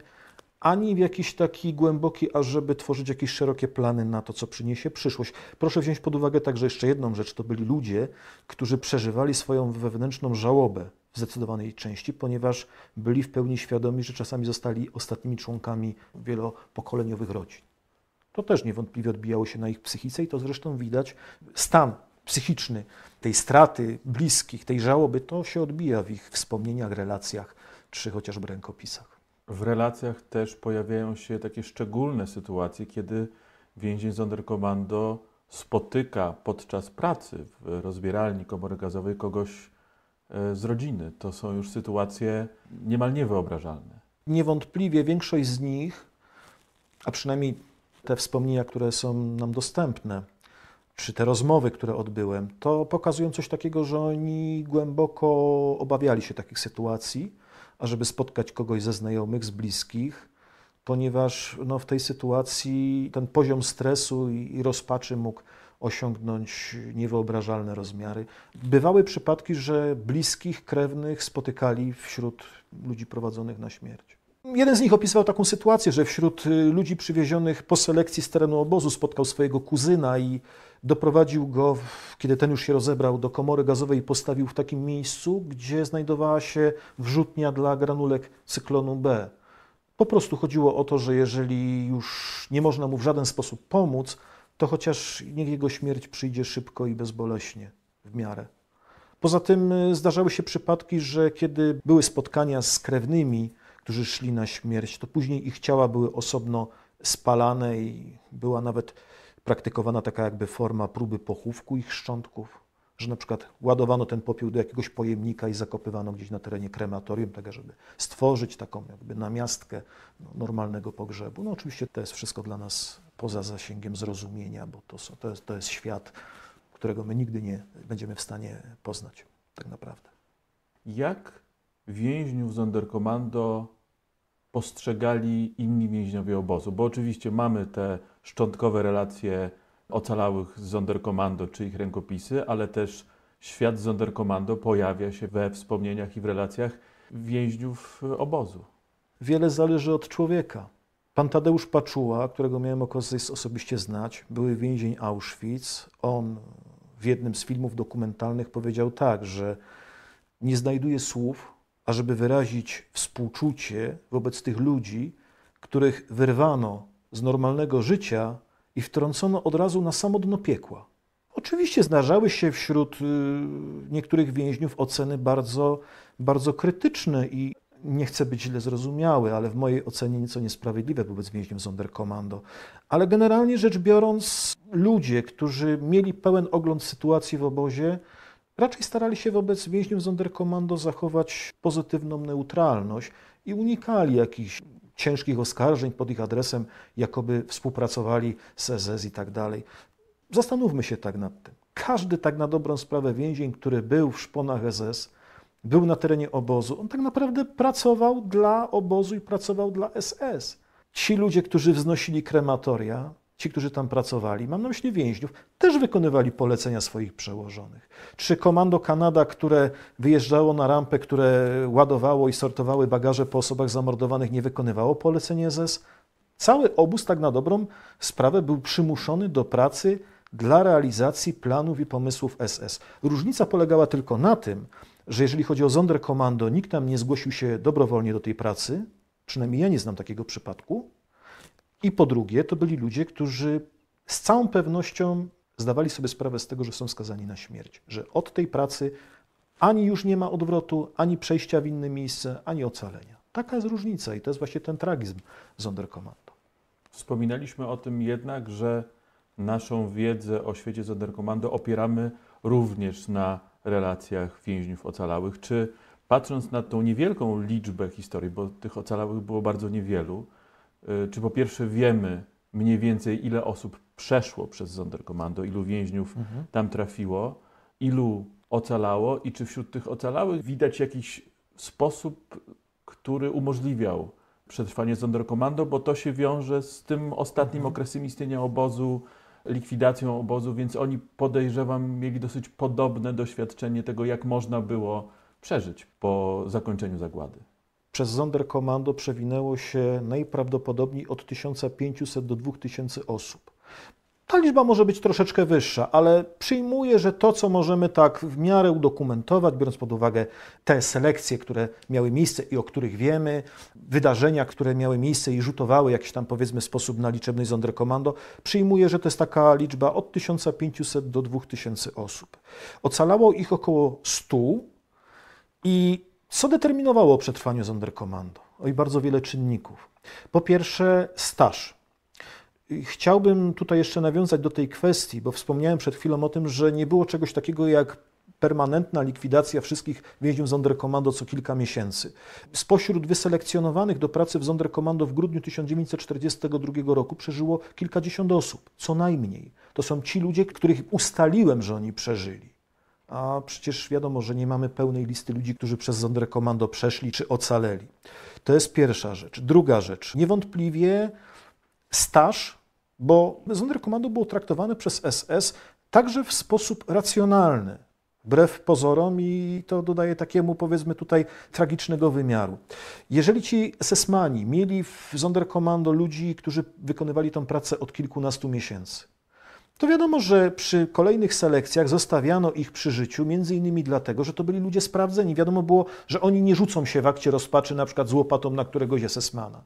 ani w jakiś taki głęboki, aż żeby tworzyć jakieś szerokie plany na to, co przyniesie przyszłość. Proszę wziąć pod uwagę także jeszcze jedną rzecz. To byli ludzie, którzy przeżywali swoją wewnętrzną żałobę w zdecydowanej części, ponieważ byli w pełni świadomi, że czasami zostali ostatnimi członkami wielopokoleniowych rodzin. To też niewątpliwie odbijało się na ich psychice i to zresztą widać. Stan psychiczny tej straty bliskich, tej żałoby, to się odbija w ich wspomnieniach, relacjach czy chociażby rękopisach. W relacjach też pojawiają się takie szczególne sytuacje, kiedy więzień Sonderkommando spotyka podczas pracy w rozbieralni komory gazowej kogoś e, z rodziny. To są już sytuacje niemal niewyobrażalne. Niewątpliwie większość z nich, a przynajmniej te wspomnienia, które są nam dostępne, czy te rozmowy, które odbyłem, to pokazują coś takiego, że oni głęboko obawiali się takich sytuacji ażeby spotkać kogoś ze znajomych, z bliskich, ponieważ no, w tej sytuacji ten poziom stresu i rozpaczy mógł osiągnąć niewyobrażalne rozmiary. Bywały przypadki, że bliskich, krewnych spotykali wśród ludzi prowadzonych na śmierć. Jeden z nich opisywał taką sytuację, że wśród y, ludzi przywiezionych po selekcji z terenu obozu spotkał swojego kuzyna i Doprowadził go, kiedy ten już się rozebrał, do komory gazowej i postawił w takim miejscu, gdzie znajdowała się wrzutnia dla granulek cyklonu B. Po prostu chodziło o to, że jeżeli już nie można mu w żaden sposób pomóc, to chociaż niech jego śmierć przyjdzie szybko i bezboleśnie w miarę. Poza tym y, zdarzały się przypadki, że kiedy były spotkania z krewnymi, którzy szli na śmierć, to później ich ciała były osobno spalane i była nawet praktykowana taka jakby forma próby pochówku ich szczątków, że na przykład ładowano ten popiół do jakiegoś pojemnika i zakopywano gdzieś na terenie krematorium, tak żeby stworzyć taką jakby namiastkę no, normalnego pogrzebu. No oczywiście to jest wszystko dla nas poza zasięgiem zrozumienia, bo to, to, jest, to jest świat, którego my nigdy nie będziemy w stanie poznać tak naprawdę. Jak więźniów Zonderkommando postrzegali inni więźniowie obozu? Bo oczywiście mamy te szczątkowe relacje ocalałych z Zonderkommando czy ich rękopisy, ale też świat Zonderkommando pojawia się we wspomnieniach i w relacjach więźniów obozu. Wiele zależy od człowieka. Pan Tadeusz Paczuła, którego miałem okazję osobiście znać, były więzień Auschwitz, on w jednym z filmów dokumentalnych powiedział tak, że nie znajduje słów, ażeby wyrazić współczucie wobec tych ludzi, których wyrwano z normalnego życia i wtrącono od razu na samo dno piekła. Oczywiście zdarzały się wśród y, niektórych więźniów oceny bardzo, bardzo krytyczne i nie chcę być źle zrozumiały, ale w mojej ocenie nieco niesprawiedliwe wobec więźniów Sonderkommando. Ale generalnie rzecz biorąc, ludzie, którzy mieli pełen ogląd sytuacji w obozie, Raczej starali się wobec więźniów Zonderkommando zachować pozytywną neutralność i unikali jakichś ciężkich oskarżeń pod ich adresem, jakoby współpracowali z SS i tak dalej. Zastanówmy się tak nad tym. Każdy tak na dobrą sprawę więzień, który był w szponach SS, był na terenie obozu, on tak naprawdę pracował dla obozu i pracował dla SS. Ci ludzie, którzy wznosili krematoria, ci, którzy tam pracowali, mam na myśli więźniów, też wykonywali polecenia swoich przełożonych. Czy komando Kanada, które wyjeżdżało na rampę, które ładowało i sortowały bagaże po osobach zamordowanych, nie wykonywało poleceń SS? E Cały obóz, tak na dobrą sprawę, był przymuszony do pracy dla realizacji planów i pomysłów SS. E Różnica polegała tylko na tym, że jeżeli chodzi o Zonderkommando, nikt tam nie zgłosił się dobrowolnie do tej pracy, przynajmniej ja nie znam takiego przypadku, i po drugie, to byli ludzie, którzy z całą pewnością zdawali sobie sprawę z tego, że są skazani na śmierć, że od tej pracy ani już nie ma odwrotu, ani przejścia w inne miejsce, ani ocalenia. Taka jest różnica i to jest właśnie ten tragizm Zonderkommando. Wspominaliśmy o tym jednak, że naszą wiedzę o świecie Zonderkommando opieramy również na relacjach więźniów ocalałych. Czy patrząc na tą niewielką liczbę historii, bo tych ocalałych było bardzo niewielu, Y, czy po pierwsze wiemy mniej więcej, ile osób przeszło przez Sonderkommando, ilu więźniów mhm. tam trafiło, ilu ocalało i czy wśród tych ocalałych widać jakiś sposób, który umożliwiał przetrwanie Sonderkommando, bo to się wiąże z tym ostatnim mhm. okresem istnienia obozu, likwidacją obozu, więc oni podejrzewam mieli dosyć podobne doświadczenie tego, jak można było przeżyć po zakończeniu zagłady przez Sonderkommando przewinęło się najprawdopodobniej od 1500 do 2000 osób. Ta liczba może być troszeczkę wyższa, ale przyjmuję, że to, co możemy tak w miarę udokumentować, biorąc pod uwagę te selekcje, które miały miejsce i o których wiemy, wydarzenia, które miały miejsce i rzutowały jakiś tam powiedzmy sposób na liczebność Sonderkommando, przyjmuję, że to jest taka liczba od 1500 do 2000 osób. Ocalało ich około 100 i co determinowało o przetrwaniu Sonderkommando? Oj, bardzo wiele czynników. Po pierwsze, staż. Chciałbym tutaj jeszcze nawiązać do tej kwestii, bo wspomniałem przed chwilą o tym, że nie było czegoś takiego jak permanentna likwidacja wszystkich więźniów Sonderkommando co kilka miesięcy. Spośród wyselekcjonowanych do pracy w Sonderkommando w grudniu 1942 roku przeżyło kilkadziesiąt osób, co najmniej. To są ci ludzie, których ustaliłem, że oni przeżyli a przecież wiadomo, że nie mamy pełnej listy ludzi, którzy przez Zonderę Komando przeszli czy ocaleli. To jest pierwsza rzecz. Druga rzecz, niewątpliwie staż, bo Komando było traktowane przez SS także w sposób racjonalny, wbrew pozorom i to dodaje takiemu, powiedzmy tutaj, tragicznego wymiaru. Jeżeli ci SS-mani mieli w Komando ludzi, którzy wykonywali tę pracę od kilkunastu miesięcy, to wiadomo, że przy kolejnych selekcjach zostawiano ich przy życiu, między innymi dlatego, że to byli ludzie sprawdzeni. Wiadomo było, że oni nie rzucą się w akcie rozpaczy na przykład z łopatą na któregoś esesmana.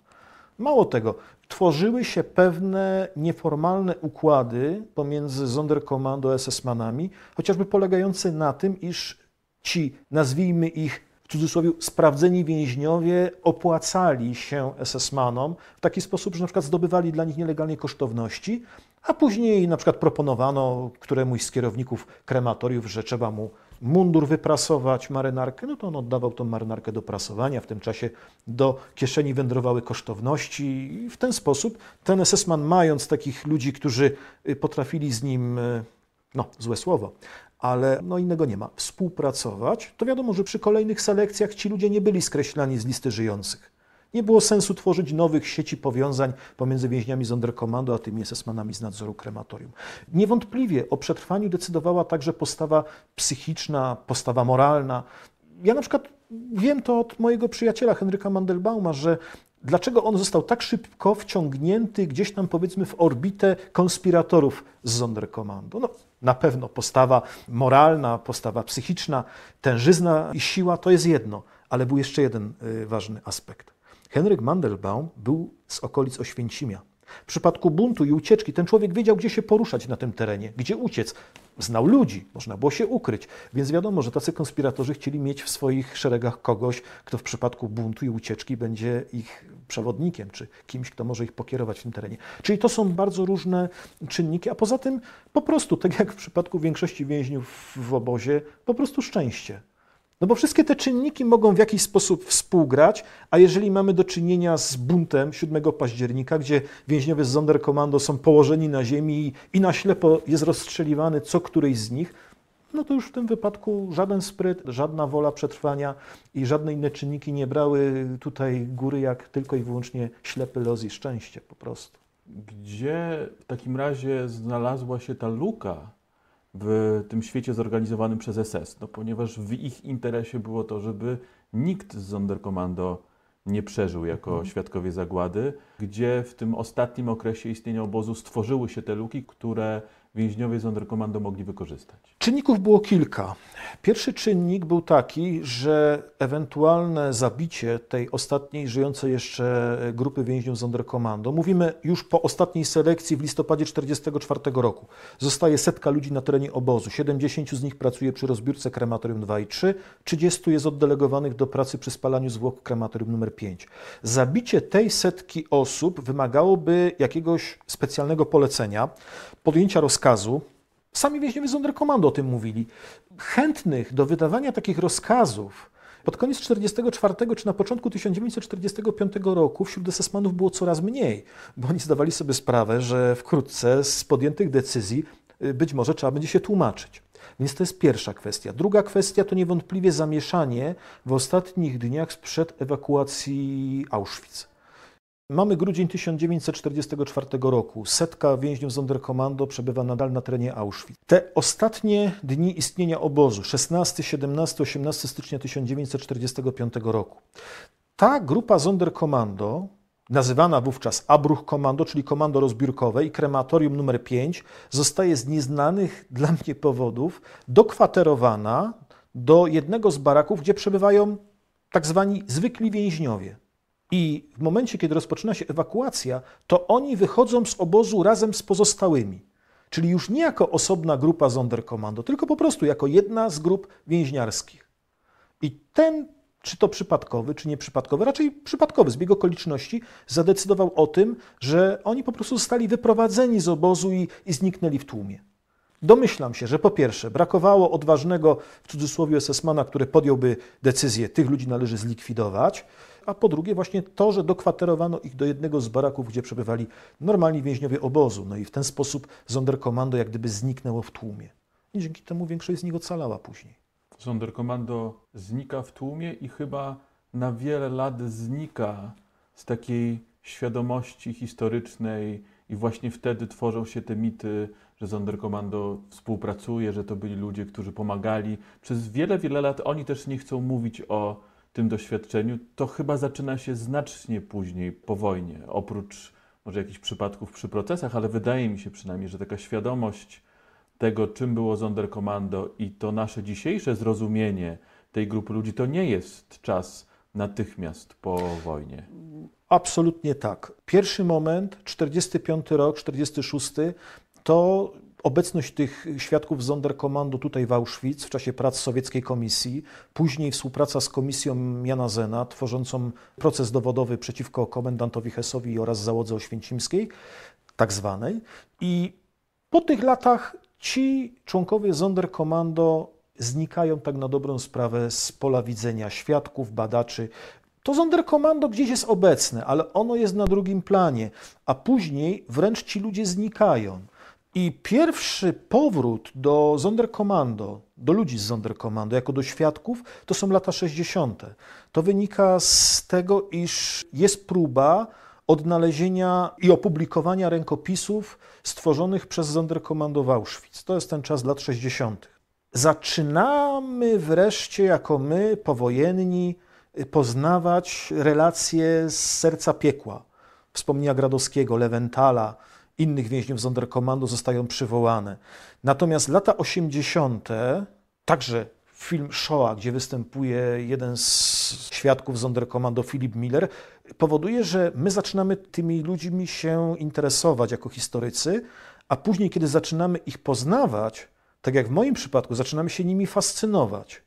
Mało tego, tworzyły się pewne nieformalne układy pomiędzy Sonderkommando a SS-manami, chociażby polegające na tym, iż ci, nazwijmy ich w cudzysłowie, sprawdzeni więźniowie opłacali się SS-manom w taki sposób, że na przykład zdobywali dla nich nielegalnie kosztowności, a później na przykład proponowano któremuś z kierowników krematoriów, że trzeba mu mundur wyprasować, marynarkę, no to on oddawał tą marynarkę do prasowania, w tym czasie do kieszeni wędrowały kosztowności i w ten sposób ten SS-man mając takich ludzi, którzy y, potrafili z nim, y, no złe słowo, ale no innego nie ma, współpracować, to wiadomo, że przy kolejnych selekcjach ci ludzie nie byli skreślani z listy żyjących. Nie było sensu tworzyć nowych sieci powiązań pomiędzy więźniami Zonderkommando a tymi ss z nadzoru krematorium. Niewątpliwie o przetrwaniu decydowała także postawa psychiczna, postawa moralna. Ja na przykład wiem to od mojego przyjaciela Henryka Mandelbauma, że dlaczego on został tak szybko wciągnięty gdzieś tam powiedzmy w orbitę konspiratorów z Sonderkommando. No, na pewno postawa moralna, postawa psychiczna, tężyzna i siła to jest jedno, ale był jeszcze jeden y, ważny aspekt. Henryk Mandelbaum był z okolic Oświęcimia. W przypadku buntu i ucieczki ten człowiek wiedział, gdzie się poruszać na tym terenie, gdzie uciec. Znał ludzi, można było się ukryć, więc wiadomo, że tacy konspiratorzy chcieli mieć w swoich szeregach kogoś, kto w przypadku buntu i ucieczki będzie ich przewodnikiem, czy kimś, kto może ich pokierować w tym terenie. Czyli to są bardzo różne czynniki, a poza tym po prostu, tak jak w przypadku większości więźniów w obozie, po prostu szczęście. No bo wszystkie te czynniki mogą w jakiś sposób współgrać, a jeżeli mamy do czynienia z buntem 7 października, gdzie więźniowie z Sonderkommando są położeni na ziemi i na ślepo jest rozstrzeliwany co któryś z nich, no to już w tym wypadku żaden spryt, żadna wola przetrwania i żadne inne czynniki nie brały tutaj góry, jak tylko i wyłącznie ślepy los i szczęście po prostu. Gdzie w takim razie znalazła się ta luka w tym świecie zorganizowanym przez SS, no ponieważ w ich interesie było to, żeby nikt z Sonderkommando nie przeżył jako mhm. świadkowie zagłady, gdzie w tym ostatnim okresie istnienia obozu stworzyły się te luki, które więźniowie z mogli wykorzystać? Czynników było kilka. Pierwszy czynnik był taki, że ewentualne zabicie tej ostatniej żyjącej jeszcze grupy więźniów z mówimy już po ostatniej selekcji w listopadzie 1944 roku, zostaje setka ludzi na terenie obozu, 70 z nich pracuje przy rozbiórce krematorium 2 i 3, 30 jest oddelegowanych do pracy przy spalaniu zwłok krematorium numer 5. Zabicie tej setki osób wymagałoby jakiegoś specjalnego polecenia, podjęcia rozkazu, rozkazu, sami więźniowie z Sonderkommando o tym mówili, chętnych do wydawania takich rozkazów pod koniec 1944 czy na początku 1945 roku wśród ss było coraz mniej, bo oni zdawali sobie sprawę, że wkrótce z podjętych decyzji y, być może trzeba będzie się tłumaczyć. Więc to jest pierwsza kwestia. Druga kwestia to niewątpliwie zamieszanie w ostatnich dniach sprzed ewakuacji Auschwitz. Mamy grudzień 1944 roku. Setka więźniów Sonderkommando przebywa nadal na terenie Auschwitz. Te ostatnie dni istnienia obozu, 16, 17, 18 stycznia 1945 roku. Ta grupa Sonderkommando, nazywana wówczas Abruch Komando, czyli komando rozbiórkowe i krematorium numer 5, zostaje z nieznanych dla mnie powodów dokwaterowana do jednego z baraków, gdzie przebywają tak zwani zwykli więźniowie. I w momencie, kiedy rozpoczyna się ewakuacja, to oni wychodzą z obozu razem z pozostałymi. Czyli już nie jako osobna grupa Sonderkommando, tylko po prostu jako jedna z grup więźniarskich. I ten, czy to przypadkowy, czy nieprzypadkowy, raczej przypadkowy zbieg okoliczności, zadecydował o tym, że oni po prostu zostali wyprowadzeni z obozu i, i zniknęli w tłumie. Domyślam się, że po pierwsze, brakowało odważnego, w cudzysłowie, sesmana, który podjąłby decyzję, tych ludzi należy zlikwidować a po drugie właśnie to, że dokwaterowano ich do jednego z baraków, gdzie przebywali normalni więźniowie obozu. No i w ten sposób Zonderkommando jak gdyby zniknęło w tłumie. I dzięki temu większość z nich ocalała później. Zonderkommando znika w tłumie i chyba na wiele lat znika z takiej świadomości historycznej i właśnie wtedy tworzą się te mity, że Zonderkommando współpracuje, że to byli ludzie, którzy pomagali. Przez wiele, wiele lat oni też nie chcą mówić o tym doświadczeniu, to chyba zaczyna się znacznie później po wojnie. Oprócz może jakichś przypadków przy procesach, ale wydaje mi się przynajmniej, że taka świadomość tego, czym było Sonderkommando i to nasze dzisiejsze zrozumienie tej grupy ludzi, to nie jest czas natychmiast po wojnie. Absolutnie tak. Pierwszy moment, 45 rok, 46, to Obecność tych świadków Zonderkomandu tutaj w Auschwitz w czasie prac sowieckiej komisji, później współpraca z komisją Jana Zena, tworzącą proces dowodowy przeciwko komendantowi Hesowi oraz załodze oświęcimskiej, tak zwanej. I po tych latach ci członkowie Zonderkomando znikają tak na dobrą sprawę z pola widzenia świadków, badaczy. To Zonderkomando gdzieś jest obecne, ale ono jest na drugim planie, a później wręcz ci ludzie znikają. I pierwszy powrót do Sonderkommando, do ludzi z Sonderkommando jako do świadków, to są lata 60. To wynika z tego, iż jest próba odnalezienia i opublikowania rękopisów stworzonych przez Sonderkommando w Auschwitz. To jest ten czas lat 60. Zaczynamy wreszcie jako my, powojenni, y, poznawać relacje z serca piekła. Wspomnienia Gradowskiego, Lewentala, innych więźniów Zonderkomandu zostają przywołane. Natomiast lata 80., także film Shoah, gdzie występuje jeden z świadków Zonderkommando Philip Miller, powoduje, że my zaczynamy tymi ludźmi się interesować jako historycy, a później, kiedy zaczynamy ich poznawać, tak jak w moim przypadku, zaczynamy się nimi fascynować,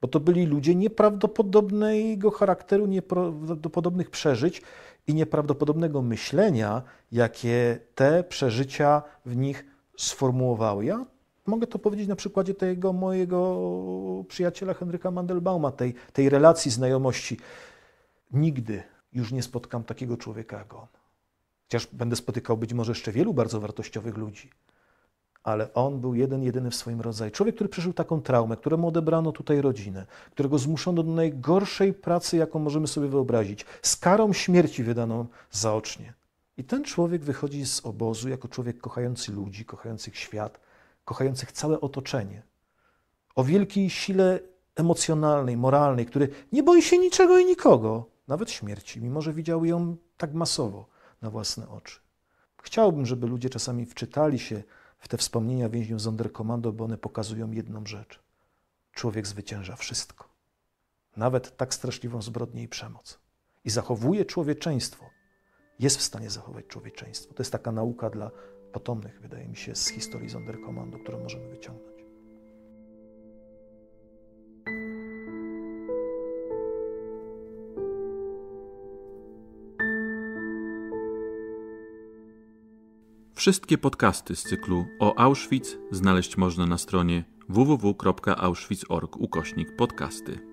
bo to byli ludzie nieprawdopodobnego charakteru, nieprawdopodobnych przeżyć, i nieprawdopodobnego myślenia, jakie te przeżycia w nich sformułowały. Ja mogę to powiedzieć na przykładzie tego mojego przyjaciela Henryka Mandelbauma, tej, tej relacji znajomości. Nigdy już nie spotkam takiego człowieka jak on. Chociaż będę spotykał być może jeszcze wielu bardzo wartościowych ludzi ale on był jeden, jedyny w swoim rodzaju. Człowiek, który przeżył taką traumę, któremu odebrano tutaj rodzinę, którego zmuszono do najgorszej pracy, jaką możemy sobie wyobrazić, z karą śmierci wydaną zaocznie. I ten człowiek wychodzi z obozu jako człowiek kochający ludzi, kochających świat, kochających całe otoczenie. O wielkiej sile emocjonalnej, moralnej, który nie boi się niczego i nikogo, nawet śmierci, mimo że widział ją tak masowo na własne oczy. Chciałbym, żeby ludzie czasami wczytali się w te wspomnienia więźniów Zonderkommando, bo one pokazują jedną rzecz. Człowiek zwycięża wszystko. Nawet tak straszliwą zbrodnię i przemoc. I zachowuje człowieczeństwo. Jest w stanie zachować człowieczeństwo. To jest taka nauka dla potomnych, wydaje mi się, z historii Zonderkommando, którą możemy wyciągnąć. Wszystkie podcasty z cyklu o Auschwitz znaleźć można na stronie www.auschwitz.org ukośnik podcasty.